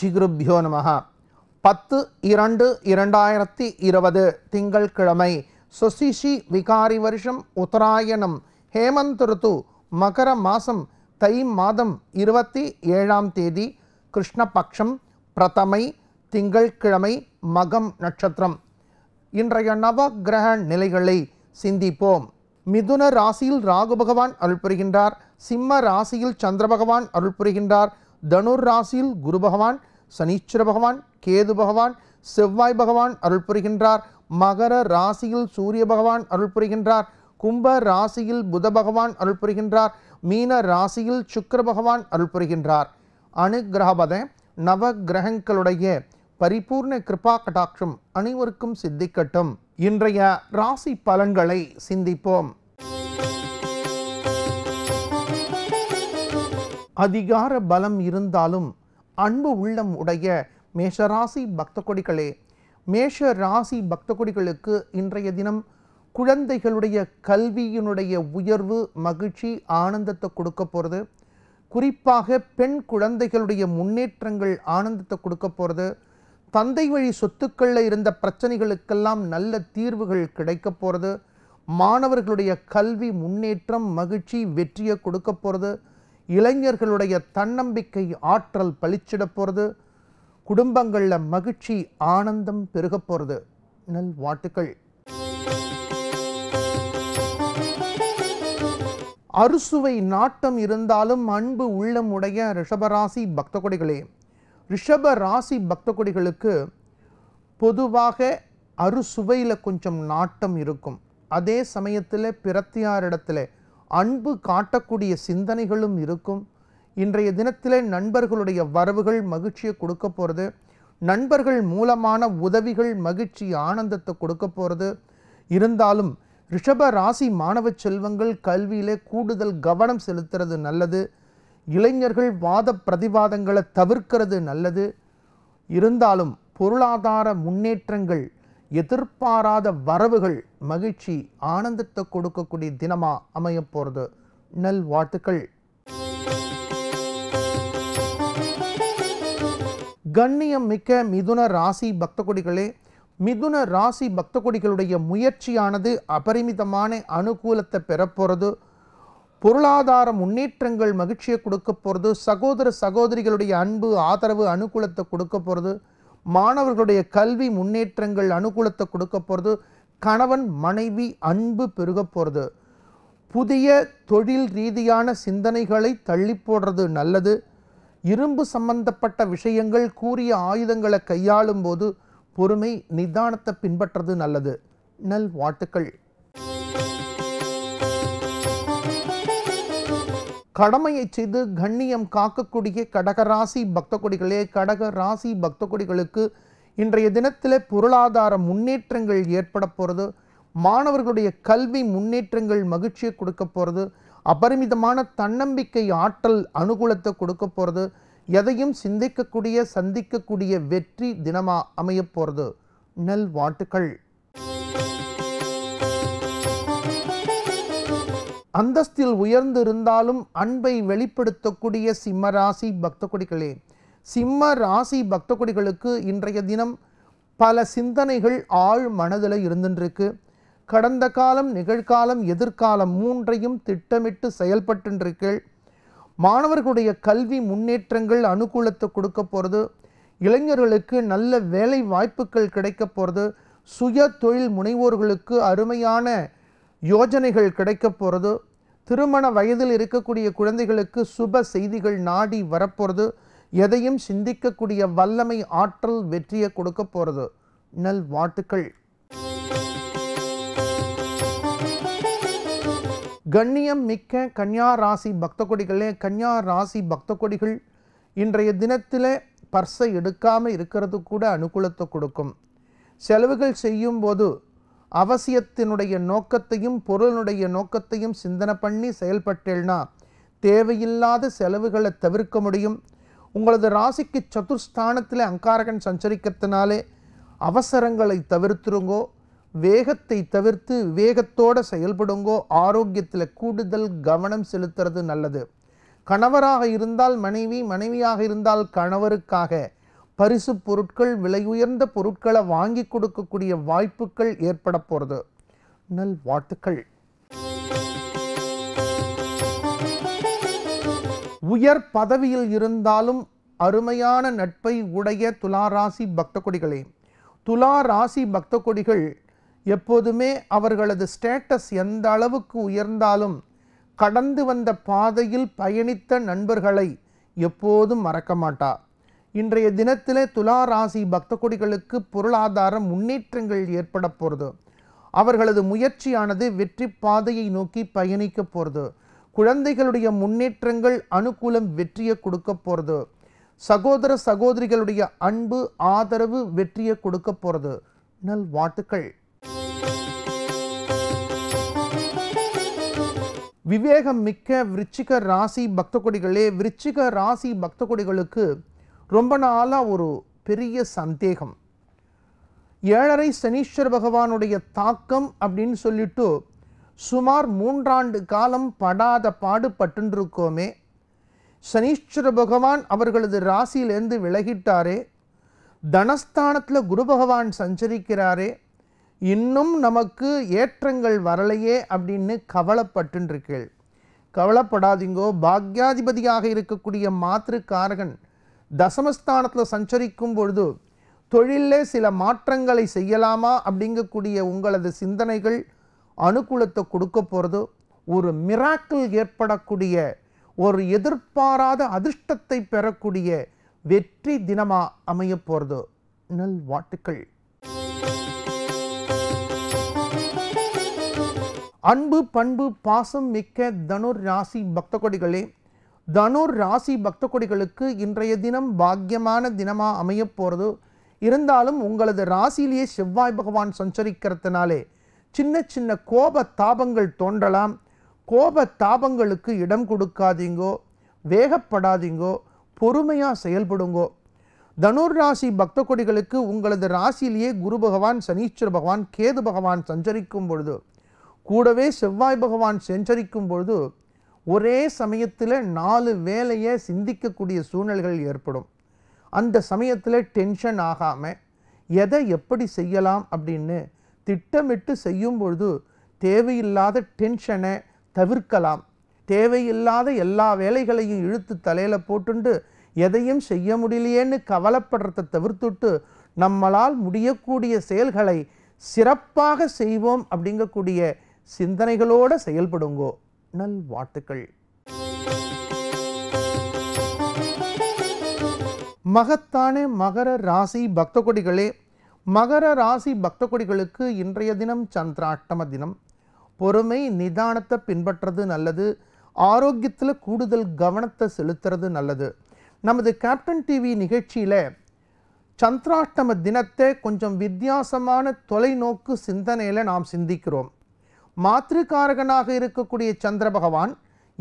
ஸ்ரீகுருப்யோ நம பத்து இரண்டு இரண்டாயிரத்தி இருபது திங்கள்கிழமை சுசிஷி விகாரி வருஷம் உத்தராயணம் ஹேமந்த் ருத்து மகர மாதம் தை மாதம் இருபத்தி ஏழாம் தேதி கிருஷ்ணபக்ஷம் பிரதமை திங்கள்கிழமை மகம் நட்சத்திரம் இன்றைய நவ கிரக நிலைகளை சிந்திப்போம் மிதுன ராசியில் ராகு பகவான் அருள் புரிகின்றார் சிம்ம ராசியில் சந்திர பகவான் அருள் புரிகின்றார் தனுர் ராசியில் குரு பகவான் சனீஸ்வர பகவான் கேது பகவான் செவ்வாய் பகவான் அருள் புரிகின்றார் மகர ராசியில் சூரிய பகவான் அருள் புரிகின்றார் கும்ப ராசியில் புத பகவான் அருள் புரிகின்றார் மீன ராசியில் சுக்கர பகவான் அருள் புரிகின்றார் அணுகிரகபத நவ கிரகங்களுடைய பரிபூர்ண கிருபா கடாட்சம் அனைவருக்கும் சித்திக்கட்டும் இன்றைய ராசி பலன்களை சிந்திப்போம் அதிகார பலம் இருந்தாலும் அன்பு உள்ளம் உடைய மேஷராசி பக்த கொடிகளே மேஷ ராசி பக்த கொடிகளுக்கு இன்றைய தினம் குழந்தைகளுடைய கல்வியினுடைய உயர்வு மகிழ்ச்சி ஆனந்தத்தை கொடுக்க போகிறது குறிப்பாக பெண் குழந்தைகளுடைய முன்னேற்றங்கள் ஆனந்தத்தை கொடுக்க போகிறது தந்தை வழி சொத்துக்களில் இருந்த பிரச்சனைகளுக்கெல்லாம் நல்ல தீர்வுகள் கிடைக்க போகிறது மாணவர்களுடைய கல்வி முன்னேற்றம் மகிழ்ச்சி வெற்றியை கொடுக்க போகிறது இளைஞர்களுடைய தன்னம்பிக்கை ஆற்றல் பளிச்சிட போகிறது குடும்பங்களில் மகிழ்ச்சி ஆனந்தம் பெருக போகிறது நல் வாழ்த்துக்கள் அறுசுவை நாட்டம் இருந்தாலும் அன்பு உள்ளம் உடைய ரிஷபராசி பக்த கொடிகளே ரிஷப ராசி பக்த கொடிகளுக்கு பொதுவாக அறுசுவையில் கொஞ்சம் நாட்டம் இருக்கும் அதே சமயத்தில் பிரத்தியாரிடத்தில் இடத்துல அன்பு காட்டக்கூடிய சிந்தனைகளும் இருக்கும் இன்றைய தினத்திலே நண்பர்களுடைய வரவுகள் மகிழ்ச்சியை கொடுக்க போகிறது நண்பர்கள் மூலமான உதவிகள் மகிழ்ச்சி ஆனந்தத்தை கொடுக்க போகிறது இருந்தாலும் ரிஷப ராசி மாணவ செல்வங்கள் கல்வியிலே கூடுதல் கவனம் செலுத்துறது நல்லது இளைஞர்கள் வாத பிரதிவாதங்களை தவிர்க்கிறது நல்லது இருந்தாலும் பொருளாதார முன்னேற்றங்கள் எதிர்பாராத வரவுகள் மகிழ்ச்சி ஆனந்தத்தை கொடுக்கக்கூடிய தினமா அமைய போறது நல் வாழ்த்துக்கள் கண்ணியம் மிக்க மிதுன ராசி பக்த கொடிகளே மிதுன ராசி பக்த கொடிகளுடைய முயற்சியானது அபரிமிதமான அனுகூலத்தை பெறப்போறது பொருளாதார முன்னேற்றங்கள் மகிழ்ச்சியை கொடுக்க போகிறது சகோதர சகோதரிகளுடைய அன்பு ஆதரவு அனுகூலத்தை கொடுக்க போகிறது மாணவர்களுடைய கல்வி முன்னேற்றங்கள் அனுகூலத்தை கொடுக்க போகிறது கணவன் மனைவி அன்பு பெருக போகிறது புதிய தொழில் ரீதியான சிந்தனைகளை தள்ளி போடுறது நல்லது இரும்பு சம்பந்தப்பட்ட விஷயங்கள் கூறிய ஆயுதங்களை கையாளும் போது பொறுமை நிதானத்தை பின்பற்றது நல்லது நல் வாழ்த்துக்கள் கடமையை செய்து கண்ணியம் காக்கக்கூடிய கடகராசி பக்த கடக ராசி பக்த இன்றைய தினத்தில் பொருளாதார முன்னேற்றங்கள் ஏற்பட போகிறது மாணவர்களுடைய கல்வி முன்னேற்றங்கள் மகிழ்ச்சியை கொடுக்க போகிறது அபரிமிதமான தன்னம்பிக்கை ஆற்றல் அனுகூலத்தை கொடுக்க போகிறது எதையும் சிந்திக்கக்கூடிய சந்திக்கக்கூடிய வெற்றி தினமாக அமைய போகிறது நல் அந்தஸ்தில் உயர்ந்து இருந்தாலும் அன்பை வெளிப்படுத்தக்கூடிய சிம்ம ராசி பக்த கொடிகளே சிம்ம ராசி பக்த கொடிகளுக்கு இன்றைய தினம் பல சிந்தனைகள் ஆழ் மனதில் இருந்துருக்கு கடந்த காலம் நிகழ்காலம் எதிர்காலம் மூன்றையும் திட்டமிட்டு செயல்பட்டுருக்கீள் மாணவர்களுடைய கல்வி முன்னேற்றங்கள் அனுகூலத்தை கொடுக்க போகிறது இளைஞர்களுக்கு நல்ல வேலை வாய்ப்புகள் கிடைக்க போகிறது சுய தொழில் முனைவோர்களுக்கு அருமையான யோஜனைகள் கிடைக்க போகிறது திருமண வயதில் இருக்கக்கூடிய குழந்தைகளுக்கு சுப செய்திகள் நாடி வரப்போகிறது எதையும் சிந்திக்கக்கூடிய வல்லமை ஆற்றல் வெற்றியை கொடுக்க போகிறது நல் வாழ்த்துக்கள் கண்ணியம் மிக்க கன்னியா ராசி பக்த கொடிகளே கன்யா ராசி பக்த கொடிகள் இன்றைய தினத்தில் பர்சை எடுக்காமல் இருக்கிறது கூட அனுகூலத்தை கொடுக்கும் செலவுகள் செய்யும்போது அவசியத்தினுடைய நோக்கத்தையும் பொருளினுடைய நோக்கத்தையும் சிந்தனை பண்ணி செயல்பட்டேன்னா தேவையில்லாத செலவுகளை தவிர்க்க முடியும் உங்களது ராசிக்கு சதுர்ஸ்தானத்தில் அங்காரகன் சஞ்சரிக்கிறதுனாலே அவசரங்களை தவிர்த்துருங்கோ வேகத்தை தவிர்த்து வேகத்தோடு செயல்படுங்கோ ஆரோக்கியத்தில் கூடுதல் கவனம் செலுத்துறது நல்லது கணவராக இருந்தால் மனைவி மனைவியாக இருந்தால் கணவருக்காக பரிசு பொருட்கள் விலை உயர்ந்த பொருட்களை வாங்கி கொடுக்கக்கூடிய வாய்ப்புகள் ஏற்பட போகிறது நல் வாழ்த்துக்கள் உயர் பதவியில் இருந்தாலும் அருமையான நட்பை உடைய துளாராசி பக்த கொடிகளே துலா ராசி பக்த கொடிகள் எப்போதுமே அவர்களது ஸ்டேட்டஸ் எந்த அளவுக்கு உயர்ந்தாலும் கடந்து வந்த பாதையில் பயணித்த நண்பர்களை எப்போதும் மறக்க மாட்டார் இன்றைய தினத்தில் துலா ராசி பக்த கொடிகளுக்கு பொருளாதார முன்னேற்றங்கள் ஏற்பட போகிறது அவர்களது முயற்சியானது வெற்றி பாதையை நோக்கி பயணிக்க போகிறது குழந்தைகளுடைய முன்னேற்றங்கள் அனுகூலம் வெற்றியை கொடுக்க போகிறது சகோதர சகோதரிகளுடைய அன்பு ஆதரவு வெற்றியை கொடுக்க போகிறது நல் வாழ்த்துக்கள் விவேகம் மிக்க விருச்சிக ராசி பக்த கொடிகளே விருச்சிக ராசி பக்த கொடிகளுக்கு ரொம்ப நாளாக ஒரு பெரிய சந்தேகம் ஏழரை சனீஸ்வர் பகவானுடைய தாக்கம் அப்படின்னு சொல்லிட்டு சுமார் மூன்றாண்டு காலம் படாத பாடுபட்டுருக்கோமே சனீஸ்வர பகவான் அவர்களது ராசியிலேருந்து விலகிட்டாரே தனஸ்தானத்தில் குரு பகவான் சஞ்சரிக்கிறாரே இன்னும் நமக்கு ஏற்றங்கள் வரலையே அப்படின்னு கவலைப்பட்டுருக்கேள் கவலைப்படாதீங்கோ பாக்யாதிபதியாக இருக்கக்கூடிய மாத்திருக்காரகன் தசமஸ்தானத்தில் சஞ்சரிக்கும் பொழுது தொழிலே சில மாற்றங்களை செய்யலாமா அப்படிங்கக்கூடிய உங்களது சிந்தனைகள் அனுகூலத்தை கொடுக்க போகிறது ஒரு மிராக்கிள் ஏற்படக்கூடிய ஒரு எதிர்பாராத அதிர்ஷ்டத்தை பெறக்கூடிய வெற்றி தினமாக அமைய போகிறது நல் வாட்டுக்கள் அன்பு பண்பு பாசம் மிக்க தனுர் ராசி பக்த கொடிகளே தனுர் ராசி பக்த கொடிகளுக்கு இன்றைய தினம் பாக்கியமான தினமாக அமையப் போகிறது இருந்தாலும் உங்களது ராசியிலேயே செவ்வாய் பகவான் சஞ்சரிக்கிறதுனாலே சின்ன சின்ன கோப தாபங்கள் தோன்றலாம் கோப தாபங்களுக்கு இடம் கொடுக்காதீங்கோ வேகப்படாதீங்கோ பொறுமையாக செயல்படுங்கோ தனுர் ராசி பக்த கொடிகளுக்கு உங்களது ராசியிலேயே குரு பகவான் சனீஸ்வர பகவான் கேது பகவான் சஞ்சரிக்கும் பொழுது கூடவே செவ்வாய் பகவான் சஞ்சரிக்கும் பொழுது ஒரே சமயத்தில் நாலு வேலையை சிந்திக்கக்கூடிய சூழ்நிலைகள் ஏற்படும் அந்த சமயத்தில் டென்ஷன் ஆகாமல் எதை எப்படி செய்யலாம் அப்படின்னு திட்டமிட்டு செய்யும் பொழுது தேவையில்லாத டென்ஷனை தவிர்க்கலாம் தேவையில்லாத எல்லா வேலைகளையும் இழுத்து தலையில் போட்டுண்டு எதையும் செய்ய முடியலையேன்னு கவலைப்படுறத தவிர்த்துட்டு நம்மளால் முடியக்கூடிய செயல்களை சிறப்பாக செய்வோம் அப்படிங்கக்கூடிய சிந்தனைகளோடு செயல்படுங்கோ நல் நல்வாழ்த்துக்கள் மகத்தான மகர ராசி பக்த கொடிகளே மகர ராசி பக்த கொடிகளுக்கு இன்றைய தினம் சந்திராட்டம தினம் பொறுமை நிதானத்தை பின்பற்றுறது நல்லது ஆரோக்கியத்தில் கூடுதல் கவனத்தை செலுத்துறது நல்லது நமது கேப்டன் டிவி நிகழ்ச்சியில் சந்திராஷ்டம தினத்தை கொஞ்சம் வித்தியாசமான தொலைநோக்கு சிந்தனையில் நாம் சிந்திக்கிறோம் மாத்திருக்காரகனாக இருக்கக்கூடிய சந்திர பகவான்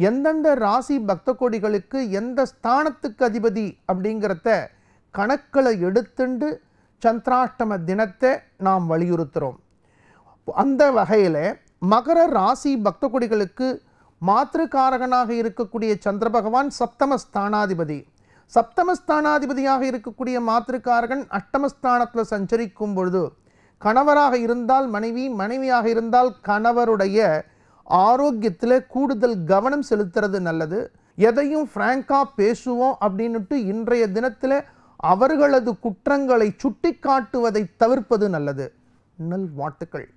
எந்தெந்த ராசி பக்த கோடிகளுக்கு எந்த ஸ்தானத்துக்கு அதிபதி அப்படிங்கிறத கணக்களை எடுத்துண்டு சந்திராஷ்டம தினத்தை நாம் வலியுறுத்துகிறோம் அந்த வகையில் மகர ராசி பக்த கொடிகளுக்கு மாத்திருக்காரகனாக இருக்கக்கூடிய சந்திர பகவான் சப்தமஸ்தானாதிபதி சப்தமஸ்தானாதிபதியாக இருக்கக்கூடிய மாத்திருக்காரகன் அஷ்டமஸ்தானத்தில் சஞ்சரிக்கும் பொழுது கணவராக இருந்தால் மனைவி மனைவியாக இருந்தால் கணவருடைய ஆரோக்கியத்தில் கூடுதல் கவனம் செலுத்துறது நல்லது எதையும் ஃப்ராங்காக பேசுவோம் அப்படின்னுட்டு இன்றைய தினத்தில் அவர்களது குற்றங்களை சுட்டி காட்டுவதை தவிர்ப்பது நல்லது நல் வாட்டுக்கள்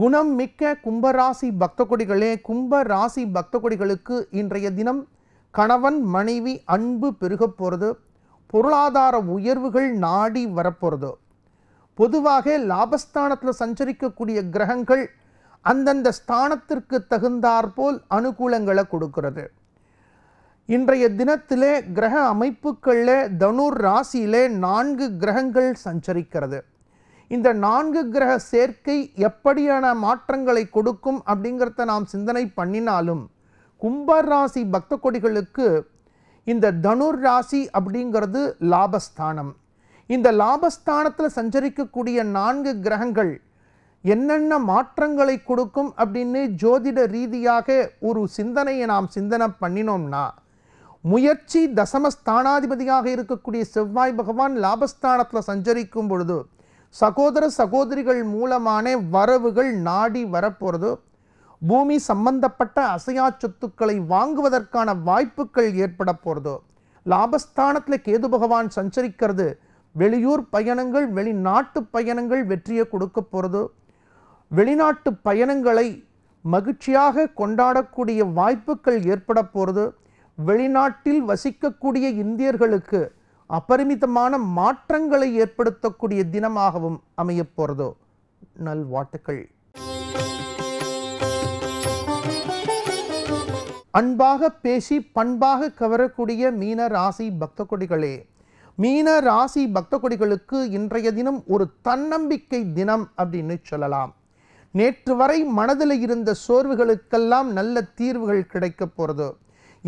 குணம் மிக்க கும்பராசி பக்த கொடிகளே கும்ப ராசி பக்த கொடிகளுக்கு இன்றைய தினம் கணவன் மனைவி அன்பு பெருகப் போகிறது பொருளாதார உயர்வுகள் நாடி வரப்போகிறதோ பொதுவாக லாபஸ்தானத்தில் சஞ்சரிக்கக்கூடிய கிரகங்கள் அந்தந்த ஸ்தானத்திற்கு தகுந்தாற்போல் அனுகூலங்களை கொடுக்கிறது இன்றைய தினத்தில் கிரக அமைப்புகளில் தனுர் ராசியிலே நான்கு கிரகங்கள் சஞ்சரிக்கிறது இந்த நான்கு கிரக சேர்க்கை எப்படியான மாற்றங்களை கொடுக்கும் அப்படிங்கிறத நாம் சிந்தனை பண்ணினாலும் கும்பராசி பக்த கொடிகளுக்கு இந்த தனுர் ராசி அப்படிங்கிறது லாபஸ்தானம் இந்த லாபஸ்தானத்தில் சஞ்சரிக்கக்கூடிய நான்கு கிரகங்கள் என்னென்ன மாற்றங்களை கொடுக்கும் அப்படின்னு ஜோதிட ரீதியாக ஒரு சிந்தனையை நாம் சிந்தனை பண்ணினோம்னா முயற்சி தசமஸ்தானாதிபதியாக இருக்கக்கூடிய செவ்வாய் பகவான் லாபஸ்தானத்தில் சஞ்சரிக்கும் பொழுது சகோதர சகோதரிகள் மூலமான வரவுகள் நாடி வரப்போகிறது பூமி சம்பந்தப்பட்ட அசையா சொத்துக்களை வாங்குவதற்கான வாய்ப்புகள் ஏற்பட போகிறதோ லாபஸ்தானத்தில் கேது பகவான் சஞ்சரிக்கிறது வெளியூர் பயணங்கள் வெளிநாட்டு பயணங்கள் வெற்றியை கொடுக்க போகிறதோ வெளிநாட்டு பயணங்களை மகிழ்ச்சியாக கொண்டாடக்கூடிய வாய்ப்புகள் ஏற்பட போகிறது வெளிநாட்டில் வசிக்கக்கூடிய இந்தியர்களுக்கு அபரிமிதமான மாற்றங்களை ஏற்படுத்தக்கூடிய தினமாகவும் அமையப்போகிறதோ நல்வாட்டுக்கள் அன்பாக பேசி பண்பாக கவரக்கூடிய மீன ராசி பக்த கொடிகளே மீன ராசி பக்த கொடிகளுக்கு இன்றைய தினம் ஒரு தன்னம்பிக்கை தினம் அப்படின்னு சொல்லலாம் நேற்று வரை மனதில் இருந்த சோர்வுகளுக்கெல்லாம் நல்ல தீர்வுகள் கிடைக்க போகிறது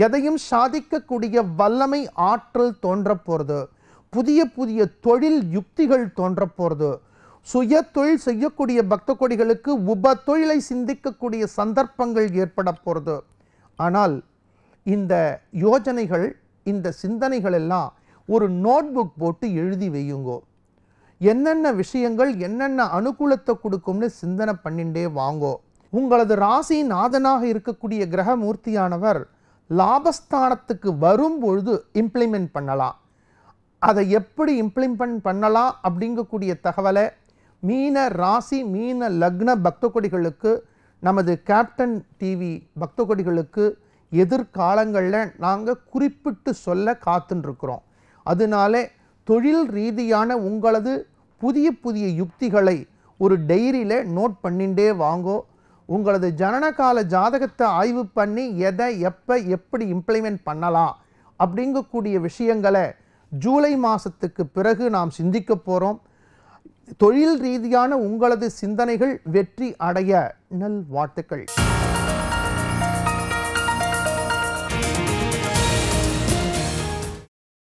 எதையும் சாதிக்கக்கூடிய வல்லமை ஆற்றல் தோன்ற போகிறது புதிய புதிய தொழில் யுக்திகள் தோன்ற போகிறது சுய தொழில் செய்யக்கூடிய பக்த கொடிகளுக்கு உப தொழிலை சிந்திக்கக்கூடிய சந்தர்ப்பங்கள் ஏற்பட போகிறது ஆனால் இந்த யோஜனைகள் இந்த சிந்தனைகள் எல்லாம் ஒரு நோட் புக் போட்டு எழுதி வையுங்கோ என்னென்ன விஷயங்கள் என்னென்ன அனுகூலத்தை கொடுக்கும்னு சிந்தனை பண்ணிண்டே வாங்கோ உங்களது ராசி நாதனாக இருக்கக்கூடிய கிரகமூர்த்தியானவர் லாபஸ்தானத்துக்கு வரும் பொழுது இம்ப்ளிமெண்ட் பண்ணலாம் அதை எப்படி இம்ப்ளிமெண்ட் பண்ணலாம் அப்படிங்கக்கூடிய தகவலை மீன ராசி மீன லக்ன பக்த கொடிகளுக்கு நமது கேப்டன் டிவி பக்தகொடிகளுக்கு எதிர்காலங்களில் நாங்கள் குறிப்பிட்டு சொல்ல காத்துருக்கிறோம் அதனாலே தொழில் ரீதியான உங்களது புதிய புதிய யுக்திகளை ஒரு டைரியில் நோட் பண்ணிகிட்டே வாங்கோ உங்களது ஜனனகால ஜாதகத்தை ஆய்வு பண்ணி எதை எப்போ எப்படி இம்ப்ளிமெண்ட் பண்ணலாம் அப்படிங்கக்கூடிய விஷயங்களை ஜூலை மாதத்துக்கு பிறகு நாம் சிந்திக்க போகிறோம் தொழில் ரீதியான உங்களது சிந்தனைகள் வெற்றி அடைய நல் வாழ்த்துக்கள்